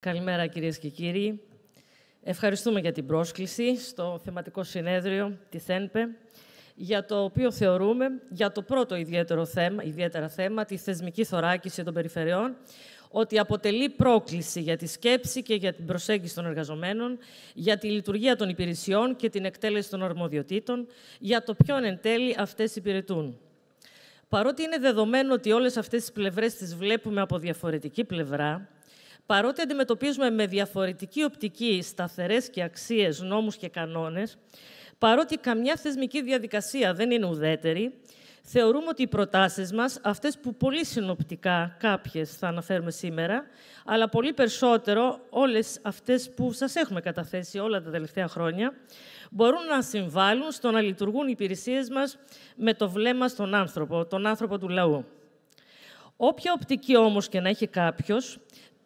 Καλημέρα κυρίες και κύριοι. Ευχαριστούμε για την πρόσκληση στο θεματικό συνέδριο της ΕΝΠΕ, για το οποίο θεωρούμε για το πρώτο ιδιαίτερο θέμα, ιδιαίτερα θέμα, τη θεσμική θωράκιση των περιφερειών, ότι αποτελεί πρόκληση για τη σκέψη και για την προσέγγιση των εργαζομένων, για τη λειτουργία των υπηρεσιών και την εκτέλεση των αρμοδιοτήτων, για το ποιον εν τέλει αυτές υπηρετούν. Παρότι είναι δεδομένο ότι όλες αυτές τις πλευρές τις βλέπουμε από διαφορετική πλευρά, Παρότι αντιμετωπίζουμε με διαφορετική οπτική σταθερές και αξίες, νόμους και κανόνες, παρότι καμιά θεσμική διαδικασία δεν είναι ουδέτερη, θεωρούμε ότι οι προτάσεις μας, αυτές που πολύ συνοπτικά κάποιες θα αναφέρουμε σήμερα, αλλά πολύ περισσότερο όλες αυτές που σας έχουμε καταθέσει όλα τα τελευταία χρόνια, μπορούν να συμβάλλουν στο να λειτουργούν οι υπηρεσίες μας με το βλέμμα στον άνθρωπο, τον άνθρωπο του λαού. Όποια οπτική όμως και να έχει κάποιος,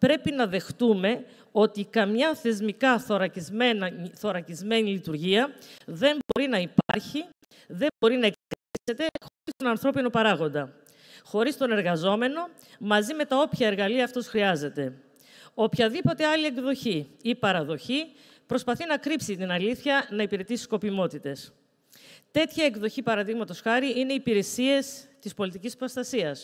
πρέπει να δεχτούμε ότι καμιά θεσμικά θωρακισμένη λειτουργία δεν μπορεί να υπάρχει, δεν μπορεί να εκτελέσεται χωρίς τον ανθρώπινο παράγοντα, χωρίς τον εργαζόμενο, μαζί με τα όποια εργαλεία αυτός χρειάζεται. Οποιαδήποτε άλλη εκδοχή ή παραδοχή προσπαθεί να κρύψει την αλήθεια, να υπηρετήσει σκοπιμότητες. Τέτοια εκδοχή, παραδείγματος χάρη, είναι οι υπηρεσίες της πολιτικής προστασίας,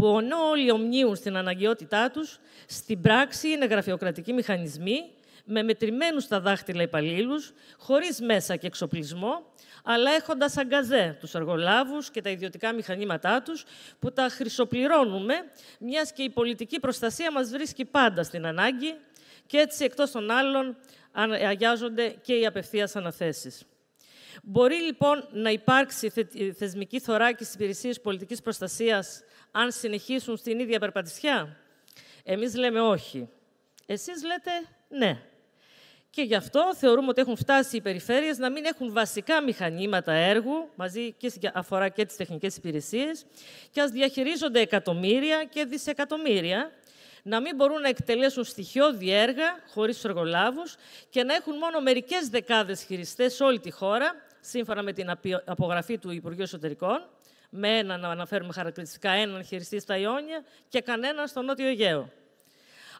που λοιπόν, ενώ όλοι ομνίουν στην αναγκαιότητά τους στην πράξη είναι γραφειοκρατικοί μηχανισμοί με μετρημένους στα δάχτυλα υπαλλήλους, χωρίς μέσα και εξοπλισμό, αλλά έχοντας αγκαζέ τους εργολάβους και τα ιδιωτικά μηχανήματά τους, που τα χρυσοπληρώνουμε, μιας και η πολιτική προστασία μας βρίσκει πάντα στην ανάγκη και έτσι, εκτός των άλλων, αγιάζονται και οι απευθείας αναθέσεις. Μπορεί λοιπόν να υπάρξει θεσμική θωράκιση υπηρεσίες πολιτικής προστασίας αν συνεχίσουν στην ίδια περπατησιά. Εμείς λέμε όχι. Εσείς λέτε ναι. Και γι' αυτό θεωρούμε ότι έχουν φτάσει οι περιφέρειες να μην έχουν βασικά μηχανήματα έργου, μαζί και αφορά και τις τεχνικές υπηρεσίες, και ας διαχειρίζονται εκατομμύρια και δισεκατομμύρια, να μην μπορούν να εκτελέσουν στοιχειώδη έργα χωρίς εργολάβους και να έχουν μόνο μερικές δεκάδες χειριστές σε όλη τη χώρα, σύμφωνα με την απογραφή του Υπουργείου Εσωτερικών, με έναν, να αναφέρουμε χαρακτηριστικά, έναν χειριστή στα Ιόνια και κανένα στον Νότιο Αιγαίο.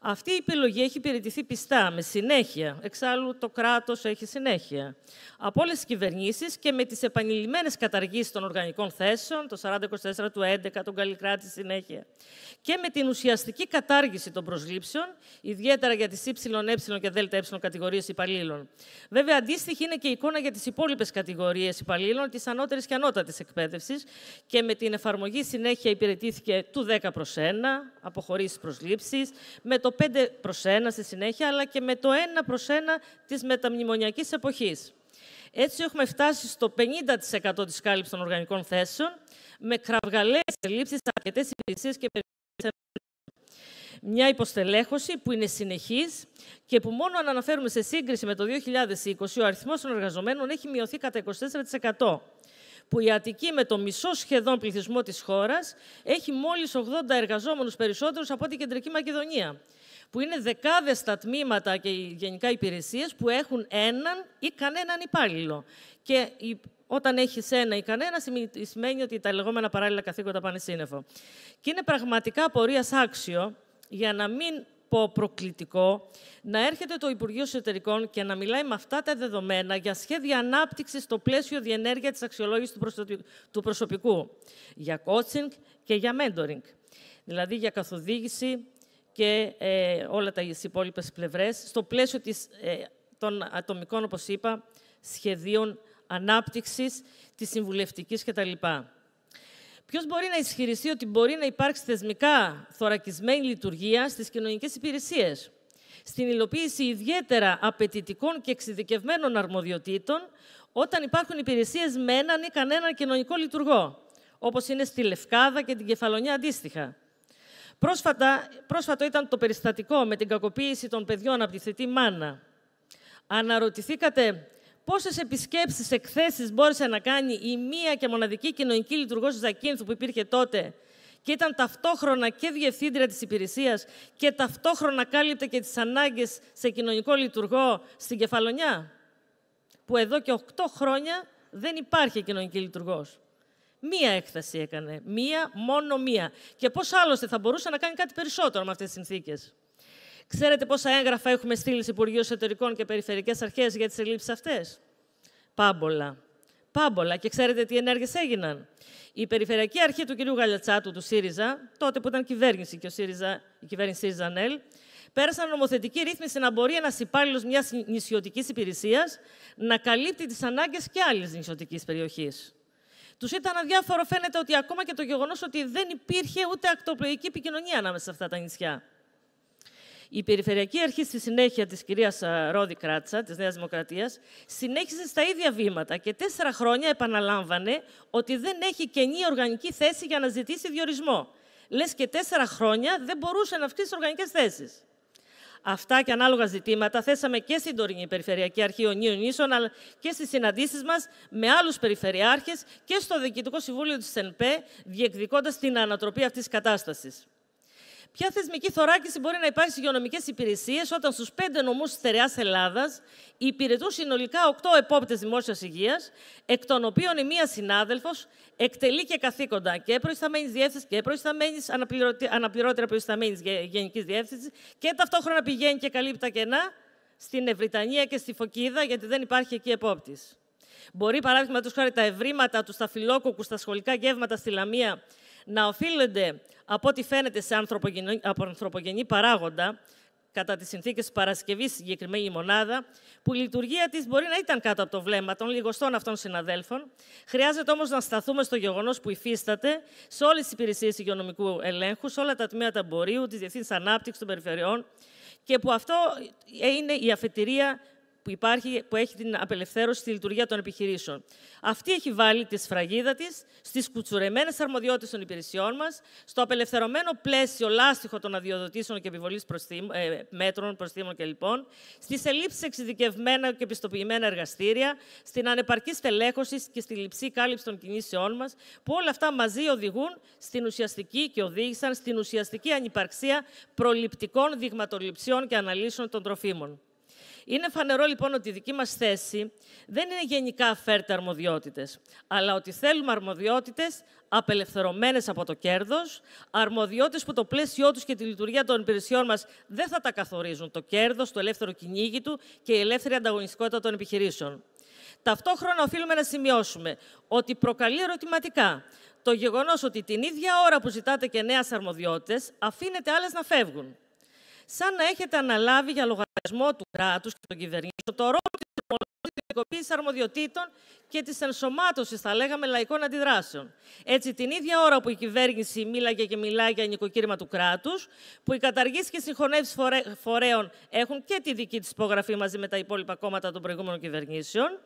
Αυτή η επιλογή έχει υπηρετηθεί πιστά, με συνέχεια. Εξάλλου, το κράτος έχει συνέχεια. Από όλες τις κυβερνήσεις και με τις επανειλημμένες καταργήσεις των οργανικών θέσεων, το 4024 του 11, τον Καλλικράτη συνέχεια. Και με την ουσιαστική κατάργηση των προσλήψεων, ιδιαίτερα για τις ΙΕ και δΕΕ κατηγορίες υπαλλήλων. Βέβαια, αντίστοιχη είναι και η εικόνα για τις υπόλοιπες κατηγορίες υπαλλήλων της ανώτερης και ανώτατης εκπαίδευσης και με την εφαρμογή συνέχεια υπηρετήθηκε του 10 προ 1, αποχωρήσεις προσλήψεις, με το το 5 προς 1 στη συνέχεια, αλλά και με το 1 προς 1 της μεταμνημονιακής εποχής. Έτσι έχουμε φτάσει στο 50% της κάλυψης των οργανικών θέσεων, με κραυγαλαίες ελλείψεις σε αρκετές υπηρεσίες και περιοχές. Μια υποστελέχωση που είναι συνεχής και που μόνο αν αναφέρουμε σε σύγκριση με το 2020, ο αριθμός των εργαζομένων έχει μειωθεί κατά 24% που η Αττική με το μισό σχεδόν πληθυσμό της χώρας έχει μόλις 80 εργαζόμενους περισσότερους από την Κεντρική Μακεδονία, που είναι δεκάδες τα τμήματα και γενικά υπηρεσίες που έχουν έναν ή κανέναν υπάλληλο. Και όταν έχεις ένα ή κανένας, σημαίνει ότι τα λεγόμενα παράλληλα καθήκοντα πάνε σύννεφο. Και είναι πραγματικά πορεία άξιο για να μην προκλητικό να έρχεται το Υπουργείο Εσωτερικών και να μιλάει με αυτά τα δεδομένα για σχέδια ανάπτυξης στο πλαίσιο διενέργεια της αξιολόγησης του προσωπικού, για coaching και για mentoring. Δηλαδή για καθοδήγηση και ε, όλα τα υπόλοιπες πλευρές, στο πλαίσιο της, ε, των ατομικών, όπως είπα, σχεδίων ανάπτυξης, της συμβουλευτικής κτλ. Ποιος μπορεί να ισχυριστεί ότι μπορεί να υπάρξει θεσμικά θωρακισμένη λειτουργία στις κοινωνικές υπηρεσίες, στην υλοποίηση ιδιαίτερα απαιτητικών και εξειδικευμένων αρμοδιοτήτων, όταν υπάρχουν υπηρεσίες με έναν ή κανέναν κοινωνικό λειτουργό, όπως είναι στη Λευκάδα και την Κεφαλονιά αντίστοιχα. Πρόσφατα, πρόσφατο ήταν το περιστατικό με την κακοποίηση των παιδιών από τη θετή μάνα. Αναρωτηθήκατε πόσες επισκέψεις, εκθέσεις μπόρεσε να κάνει η μία και μοναδική κοινωνική λειτουργός της Ακίνθου που υπήρχε τότε και ήταν ταυτόχρονα και διευθύντρια της υπηρεσίας και ταυτόχρονα κάλυπτε και τις ανάγκες σε κοινωνικό λειτουργό στην Κεφαλονιά, που εδώ και 8 χρόνια δεν υπάρχει κοινωνική λειτουργός. Μία έκθεση έκανε. Μία, μόνο μία. Και πώς άλλωστε θα μπορούσε να κάνει κάτι περισσότερο με αυτές τις συνθήκες. Ξέρετε πόσα έγγραφα έχουμε στείλει σε Υπουργείου Εσωτερικών και Περιφερειακές Αρχές για τις ελλείψεις αυτές. Πάμπολα. Πάμπολα. Και ξέρετε τι ενέργειες έγιναν. Η Περιφερειακή Αρχή του κ. Γαλιατσάτου του ΣΥΡΙΖΑ, τότε που ήταν κυβέρνηση και ο ΣΥΡΙΖΑ, η κυβέρνηση ΣΥΡΙΖΑ ΝΕΛ, πέρασαν νομοθετική ρύθμιση να μπορεί ένας υπάλληλος μιας νησιωτικής υπηρεσίας να καλύπτει τις ανάγκες και άλλη νησιωτικής περιοχής. Τους ήταν αδιάφορο, φαίνεται, ότι ακόμα και το γεγονός ότι δεν υπήρχε ούτε ακτοπλοϊκή επικοινωνία ανάμεσα σε αυτά τα νησιά. Η Περιφερειακή Αρχή στη συνέχεια της κυρίας ε, Ρόδη Κράτσα, της Νέας Δημοκρατίας, συνέχισε στα ίδια βήματα και τέσσερα χρόνια επαναλάμβανε ότι δεν έχει καινή οργανική θέση για να ζητήσει διορισμό. Λες και τέσσερα χρόνια δεν μπορούσε να αυξήσει οργανικές θέσεις. Αυτά και ανάλογα ζητήματα θέσαμε και στην τωρινή Περιφερειακή Αρχή Ονίων Ίσων, αλλά και στις συναντήσεις μας με άλλους περιφερειάρχες και στο Διοικητικό Συμβούλιο της ΕΝΠΕ, διεκδικώντας την ανατροπή αυτής της κατάστασης. Ποια θεσμική θωράκιση μπορεί να υπάρχει στις υγειονομικές υπηρεσίες όταν στους πέντε νομούς της Θεραιάς Ελλάδας υπηρετούν συνολικά οκτώ επόπτες δημόσιας υγείας, εκ των οποίων η μία συνάδελφος εκτελεί και καθήκοντα και προϊσταμένης διεύθυνσης και προϊσταμένης αναπληρώτρια προϊσταμένης γενικής διεύθυνσης και ταυτόχρονα πηγαίνει και καλύπτει τα κενά στην Ευρυτανία και στη Φωκίδα, γιατί δεν υπάρχει εκεί επόπτης. Μπορεί, παράδειγμα, χάρη τα ευρήματα του στα στα σχολικά γεύματα στη Λαμία να οφείλονται από ό,τι φαίνεται σε ανθρωπογενή, από ανθρωπογενή παράγοντα, κατά τις συνθήκες της Παρασκευής συγκεκριμένη μονάδα, που η λειτουργία της μπορεί να ήταν κάτω από το βλέμμα των λιγοστών αυτών συναδέλφων, χρειάζεται όμως να σταθούμε στο γεγονός που υφίσταται σε όλες τις υπηρεσίες υγειονομικού ελέγχου, σε όλα τα τμήματα εμπορίου, της Διευθύνσης Ανάπτυξης των Περιφερειών και που αυτό είναι η αφετηρία που, υπάρχει, που έχει την απελευθέρωση στη λειτουργία των επιχειρήσεων. Αυτή έχει βάλει τη σφραγίδα της στις κουτσουρεμένες αρμοδιότητες των υπηρεσιών μας, στο απελευθερωμένο πλαίσιο λάστιχο των αδειοδοτήσεων και επιβολής ε, μέτρων, προστήμων κλπ., λοιπόν, στις ελλείψεις εξειδικευμένα και πιστοποιημένα εργαστήρια, στην ανεπαρκή στελέχωση και στη λειψή κάλυψη των κινήσεών μας, που όλα αυτά μαζί οδηγούν στην ουσιαστική και οδήγησαν στην ουσιαστική ανυπαρξία προληπτικών δειγματοληψιών και αναλύσεων των τροφίμων. Είναι φανερό λοιπόν ότι η δική μας θέση δεν είναι γενικά φέρτε αρμοδιότητες, αλλά ότι θέλουμε αρμοδιότητες απελευθερωμένες από το κέρδος, αρμοδιότητες που το πλαίσιό τους και τη λειτουργία των υπηρεσιών μας δεν θα τα καθορίζουν το κέρδος, το ελεύθερο κυνήγι του και η ελεύθερη ανταγωνιστικότητα των επιχειρήσεων. Ταυτόχρονα οφείλουμε να σημειώσουμε ότι προκαλεί ερωτηματικά το γεγονός ότι την ίδια ώρα που ζητάτε και νέες αρμοδιότητες αφήνετε άλλες να φεύγουν σαν να έχετε αναλάβει για λογαριασμό του κράτους και των κυβερνήσεων το ρόλο της ποινικοποίηση αρμοδιοτήτων και της ενσωμάτωσης, θα λέγαμε, λαϊκών αντιδράσεων. Έτσι, την ίδια ώρα που η κυβέρνηση μίλαγε και μιλάει για νοικοκύρημα του κράτους, που οι καταργήσεις και συγχωνεύσεις φορέων έχουν και τη δική της υπογραφή μαζί με τα υπόλοιπα κόμματα των προηγούμενων κυβερνήσεων,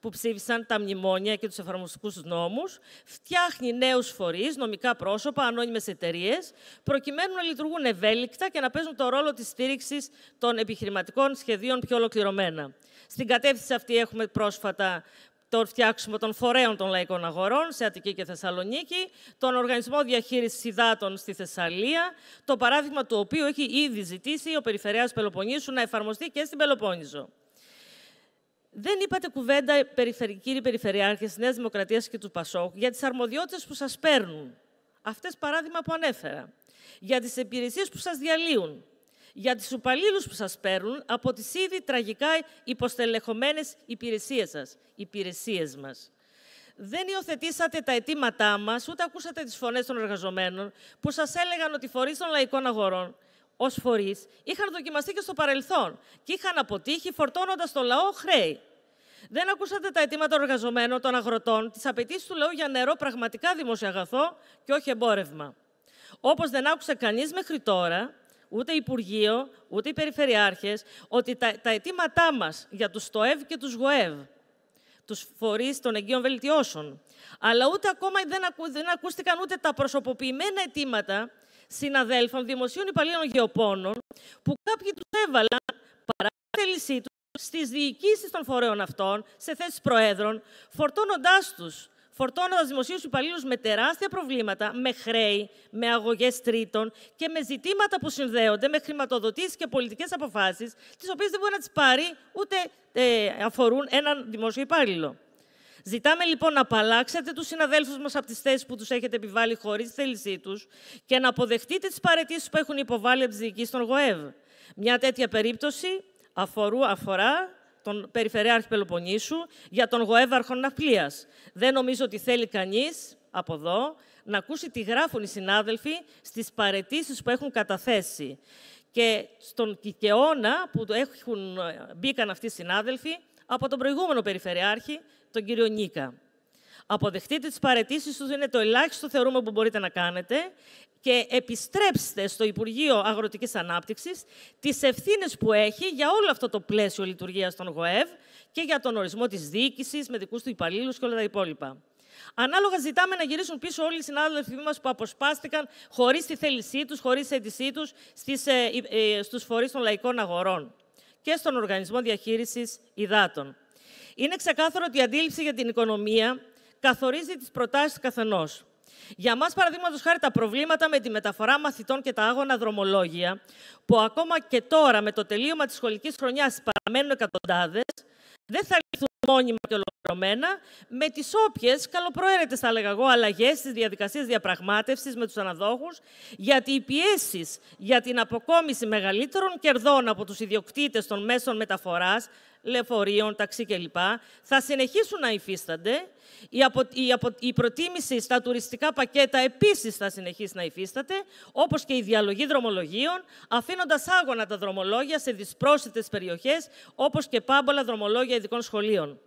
που ψήφισαν τα μνημόνια και τους εφαρμοστικούς νόμους, φτιάχνει νέους φορείς, νομικά πρόσωπα, ανώνυμες εταιρείες, προκειμένου να λειτουργούν ευέλικτα και να παίζουν το ρόλο της στήριξης των επιχειρηματικών σχεδίων πιο ολοκληρωμένα. Στην κατεύθυνση αυτή έχουμε πρόσφατα το φτιάξιμο των φορέων των λαϊκών αγορών σε Αττική και Θεσσαλονίκη, τον Οργανισμό διαχείρισης Υδάτων στη Θεσσαλία, το παράδειγμα του οποίου έχει ήδη ζητήσει ο Περιφερειάς Πελοποννήσου να εφαρμοστεί και στην Πελοπόννησο. Δεν είπατε κουβέντα, κύριε Περιφερειάρχης, της Νέας Δημοκρατίας και του ΠΑΣΟΚ, για τις αρμοδιότητες που σας παίρνουν. Αυτές παράδειγμα που ανέφερα. Για τις υπηρεσίες που σας διαλύουν. Για του υπαλλήλους που σας παίρνουν από τις ήδη τραγικά υποστελεχωμένες υπηρεσίες σας. Υπηρεσίες μας. Δεν υιοθετήσατε τα αιτήματά μας ούτε ακούσατε τις φωνές των εργαζομένων, που σας έλεγαν ότι φορείς των λαϊκών αγορών ως φορείς είχαν δοκιμαστεί και στο παρελθόν και είχαν αποτύχει φορτώνοντας το λαό χρέη. Δεν ακούσατε τα αιτήματα των εργαζομένων, των αγροτών, τις απαιτήσεις του λαού για νερό πραγματικά δημοσιαγαθό και όχι εμπόρευμα. Όπως δεν άκουσε κανείς μέχρι τώρα, ούτε Υπουργείο, ούτε οι Περιφερειάρχες, ότι τα, τα αιτήματά μας για τους ΣΤΟΕΒ και τους ΓΟΕΒ, τους φορείς των εγγύων βελτιώσεων, αλλά ούτε ακόμα δεν, ακού, δεν ακούστηκαν ούτε τα προσωποποιημένα αιτήματα συναδέλφων, δημοσίων υπαλλήλων γεωπόνων, που κάποιοι τους έβαλαν παρά τη θέλησή τους στις διοικήσεις των φορέων αυτών, σε θέσεις προέδρων, φορτώνοντάς τους, φορτώνοντας δημοσίους υπαλλήλους με τεράστια προβλήματα, με χρέη, με αγωγές τρίτων και με ζητήματα που συνδέονται με χρηματοδοτήσεις και πολιτικές αποφάσεις, τις οποίες δεν μπορεί να τις πάρει ούτε ε, αφορούν έναν δημόσιο υπάλληλο. Ζητάμε λοιπόν να απαλλάξετε τους συναδέλφους μας από τις θέσεις που τους έχετε επιβάλει χωρίς θέλησή τους και να αποδεχτείτε τις παρετήσεις που έχουν υποβάλει από τις διοικήσεις των ΓΟΕΒ. Μια τέτοια περίπτωση αφορού, αφορά τον Περιφερειάρχη Πελοποννήσου για τον ΓΟΕΒ Αρχών Ναυπλίας. Δεν νομίζω ότι θέλει κανείς από εδώ να ακούσει τι γράφουν οι συνάδελφοι στις παρετήσεις που έχουν καταθέσει. Και στον κικαιώνα που έχουν, μπήκαν αυτοί οι συνάδελφοι από τον προηγούμενο Περιφερειάρχη, τον κύριο Νίκα. Αποδεχτείτε τις παρετήσεις τους, είναι το ελάχιστο θεωρούμε που μπορείτε να κάνετε και επιστρέψτε στο Υπουργείο Αγροτικής Ανάπτυξης τις ευθύνες που έχει για όλο αυτό το πλαίσιο λειτουργίας των ΓΟΕΒ και για τον ορισμό της διοίκησης με δικούς του υπαλλήλους και όλα τα υπόλοιπα. Ανάλογα, ζητάμε να γυρίσουν πίσω όλοι οι συνάδελφοί μας που αποσπάστηκαν χωρίς τη θέλησή τους, χωρίς τη αίτησή τους ε, ε, ε, στους φορείς των λαϊκών αγορών και στον Οργανισμό Διαχείρισης Υδάτων. Είναι ξεκάθαρο ότι η αντίληψη για την οικονομία καθορίζει τις προτάσεις καθενός. Για μας, παραδείγματος χάρη, τα προβλήματα με τη μεταφορά μαθητών και τα άγωνα δρομολόγια, που ακόμα και τώρα με το τελείωμα της σχολικής χρονιάς παραμένουν εκατοντάδες, δεν θα λυθούν μόνιμα και ολοκληρωμένα με τις όποιες καλοπροαίρετες, θα λέγα εγώ, αλλαγές στις διαδικασίες διαπραγμάτευσης με τους αναδόχους, γιατί οι πιέσεις για την αποκόμιση μεγαλύτερων κερδών από τους ιδιοκτήτες των μέσων μεταφοράς λεωφορείων, ταξί κλπ. θα συνεχίσουν να υφίστανται. Η, η, η προτίμηση στα τουριστικά πακέτα επίσης θα συνεχίσει να υφίσταται, όπως και η διαλογή δρομολογίων, αφήνοντας άγωνα τα δρομολόγια σε δυσπρόσιτες περιοχές, όπως και πάμπολα δρομολόγια ειδικών σχολείων.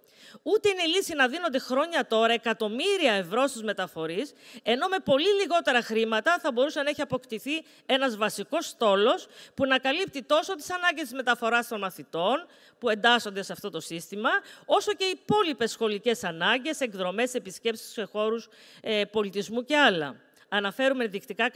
Ούτε είναι λύση να δίνονται χρόνια τώρα εκατομμύρια ευρώ στους μεταφορείς, ενώ με πολύ λιγότερα χρήματα θα μπορούσε να έχει αποκτηθεί ένας βασικός στόλος που να καλύπτει τόσο τις ανάγκες της μεταφοράς των μαθητών που εντάσσονται σε αυτό το σύστημα, όσο και οι υπόλοιπες σχολικές ανάγκες, εκδρομές, επισκέψεις σε χώρους ε, πολιτισμού και άλλα. Αναφέρουμε ενδεικτικά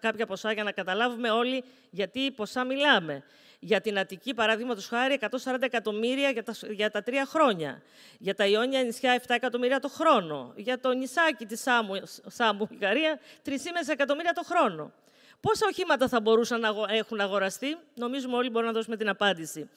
κάποια ποσά για να καταλάβουμε όλοι γιατί ποσά μιλάμε. Για την Αττική, παραδείγματο χάρη, 140 εκατομμύρια για τα, για τα τρία χρόνια. Για τα Ιόνια νησιά, 7 εκατομμύρια το χρόνο. Για το νησάκι της Σάμου, Σάμου 3,5 εκατομμύρια το χρόνο. Πόσα οχήματα θα μπορούσαν να έχουν αγοραστεί, νομίζουμε όλοι μπορούμε να δώσουμε την απάντηση.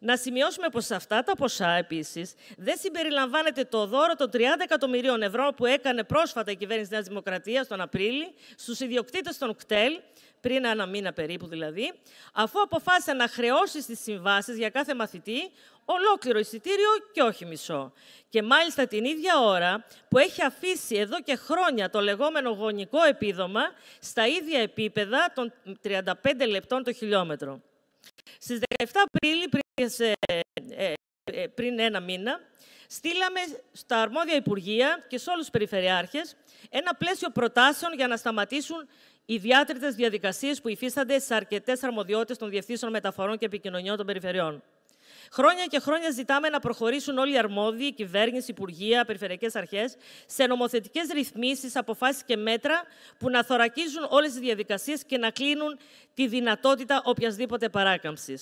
Να σημειώσουμε πως σε αυτά τα ποσά επίσης δεν συμπεριλαμβάνεται το δώρο των 30 εκατομμυρίων ευρώ που έκανε πρόσφατα η κυβέρνηση Νέας Δημοκρατίας τον Απρίλιο στους ιδιοκτήτες των κτέλ, πριν ένα μήνα περίπου δηλαδή, αφού αποφάσισε να χρεώσει τι συμβάσεις για κάθε μαθητή ολόκληρο εισιτήριο και όχι μισό. Και μάλιστα την ίδια ώρα που έχει αφήσει εδώ και χρόνια το λεγόμενο γονικό επίδομα στα ίδια επίπεδα των 35 λεπτών το χιλιόμετρο. Στις 17 Απρίλη, πριν, ε, ε, ε, πριν ένα μήνα, στείλαμε στα αρμόδια Υπουργεία και σε όλους τους περιφερειάρχες ένα πλαίσιο προτάσεων για να σταματήσουν οι διάτριτες διαδικασίες που υφίστανται σε αρκετές αρμοδιότητες των διευθύνσεων μεταφορών και επικοινωνιών των περιφερειών. Χρόνια και χρόνια ζητάμε να προχωρήσουν όλοι οι αρμόδιοι, η κυβέρνηση, υπουργεία, περιφερειακές αρχές, σε νομοθετικές ρυθμίσεις, αποφάσεις και μέτρα που να θωρακίζουν όλες τις διαδικασίες και να κλείνουν τη δυνατότητα οποιασδήποτε παράκαμψης.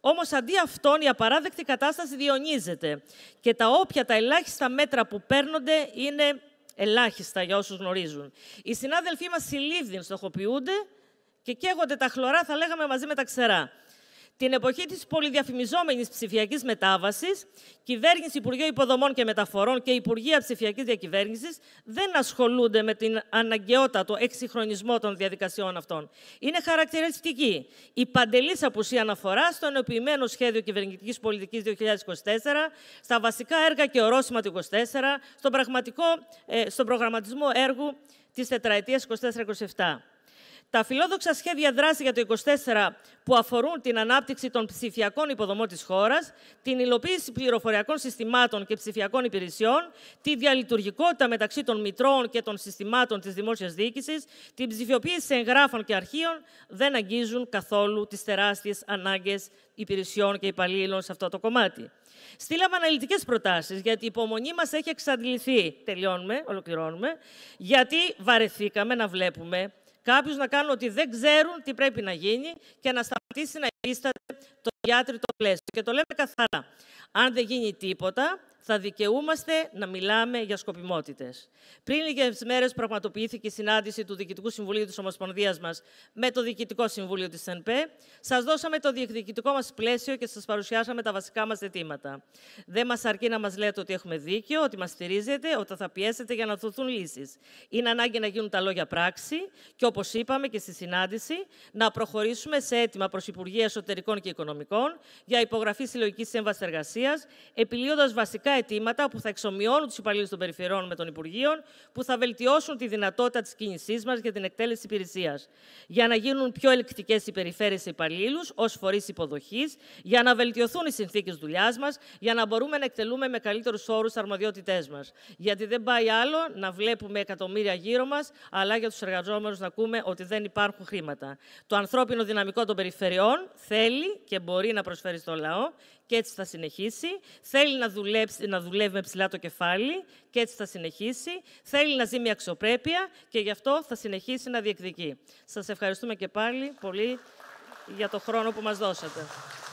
Όμως αντί αυτών η απαράδεκτη κατάσταση διονύζεται και τα όποια, τα ελάχιστα μέτρα που παίρνονται είναι ελάχιστα για όσους γνωρίζουν. Οι συνάδελφοί μας συλλήβδιν στοχοποιούνται και καίγονται τα χλωρά, θα λέγαμε μαζί με τα ξερά. Την εποχή της πολυδιαφημιζόμενης ψηφιακής μετάβασης, κυβέρνηση, Υπουργείο Υποδομών και Μεταφορών και Υπουργεία Ψηφιακής Διακυβέρνησης δεν ασχολούνται με την αναγκαιότατο εξυγχρονισμό των διαδικασιών αυτών. Είναι χαρακτηριστική η παντελής απουσία αναφοράς στο ενοποιημένο σχέδιο κυβερνητικής πολιτικής 2024, στα βασικά έργα και ορόσημα του 2024, στον, ε, στον προγραμματισμό έργου της τετραετίας 24-27. Τα φιλόδοξα σχέδια δράσης για το 2024 που αφορούν την ανάπτυξη των ψηφιακών υποδομών της χώρας, την υλοποίηση πληροφοριακών συστημάτων και ψηφιακών υπηρεσιών, τη διαλειτουργικότητα μεταξύ των μητρώων και των συστημάτων της δημόσιας διοίκησης, την ψηφιοποίηση εγγράφων και αρχείων, δεν αγγίζουν καθόλου τις τεράστιες ανάγκες υπηρεσιών και υπαλλήλων σε αυτό το κομμάτι. Στείλαμε αναλυτικές προτάσεις, γιατί η υπομονή μας έχει εξαντληθεί. Τελειώνουμε, ολοκληρώνουμε, γιατί βαρεθήκαμε να βλέπουμε κάποιους να κάνουν ότι δεν ξέρουν τι πρέπει να γίνει και να σταματήσει να υφίσταται το διάτριτο πλαίσιο. Και το λέμε καθαρά. Αν δεν γίνει τίποτα, θα δικαιούμαστε να μιλάμε για σκοπιμότητες. Πριν λίγες μέρες πραγματοποιήθηκε η συνάντηση του Διοικητικού Συμβουλίου της Ομοσπονδίας μας με το Διοικητικό Συμβούλιο της ΕΝΠΕ. Σας δώσαμε το διεκδικητικό μας πλαίσιο και σας παρουσιάσαμε τα βασικά μας ζητήματα. Δεν μας αρκεί να μας λέτε ότι έχουμε δίκιο, ότι μας στηρίζετε, ότι θα πιέσετε για να δοθούν λύσεις. Είναι ανάγκη να γίνουν τα λόγια πράξη και όπως είπαμε και στη συνάντηση, να προχωρήσουμε σε αίτημα προς Υπουργεία Εσωτερικών και Οικονομικών για υπογραφή συλλογικής σύμβασης εργασίας, επιλύοντας βασικά αιτήματα που θα εξομοιώνουν τους υπαλλήλους των περιφερειών με των Υπουργείων, που θα βελτιώσουν τη δυνατότητα της κίνησής μας για την εκτέλεση υπηρεσίας. Για να γίνουν πιο ελκτικέ οι περιφέρειες σε υπαλλήλους ως φορείς υποδοχής, για να βελτιωθούν οι συνθήκες δουλειάς μας, για να μπορούμε να εκτελούμε με καλύτερους όρους αρμοδιότητές μας. Γιατί δεν πάει άλλο να βλέπουμε εκατομμύρια γύρω μας, αλλά για τους εργαζόμενους να ακούμε ότι δεν υπάρχουν χρήματα. Το ανθρώπινο δυναμικό των περιφερειών θέλει και μπορεί να προσφέρει στο λαό και έτσι θα συνεχίσει. Θέλει να, να δουλεύει με ψηλά το κεφάλι και έτσι θα συνεχίσει. Θέλει να ζει με αξιοπρέπεια και γι' αυτό θα συνεχίσει να διεκδικεί. Σας ευχαριστούμε και πάλι πολύ για το χρόνο που μας δώσατε.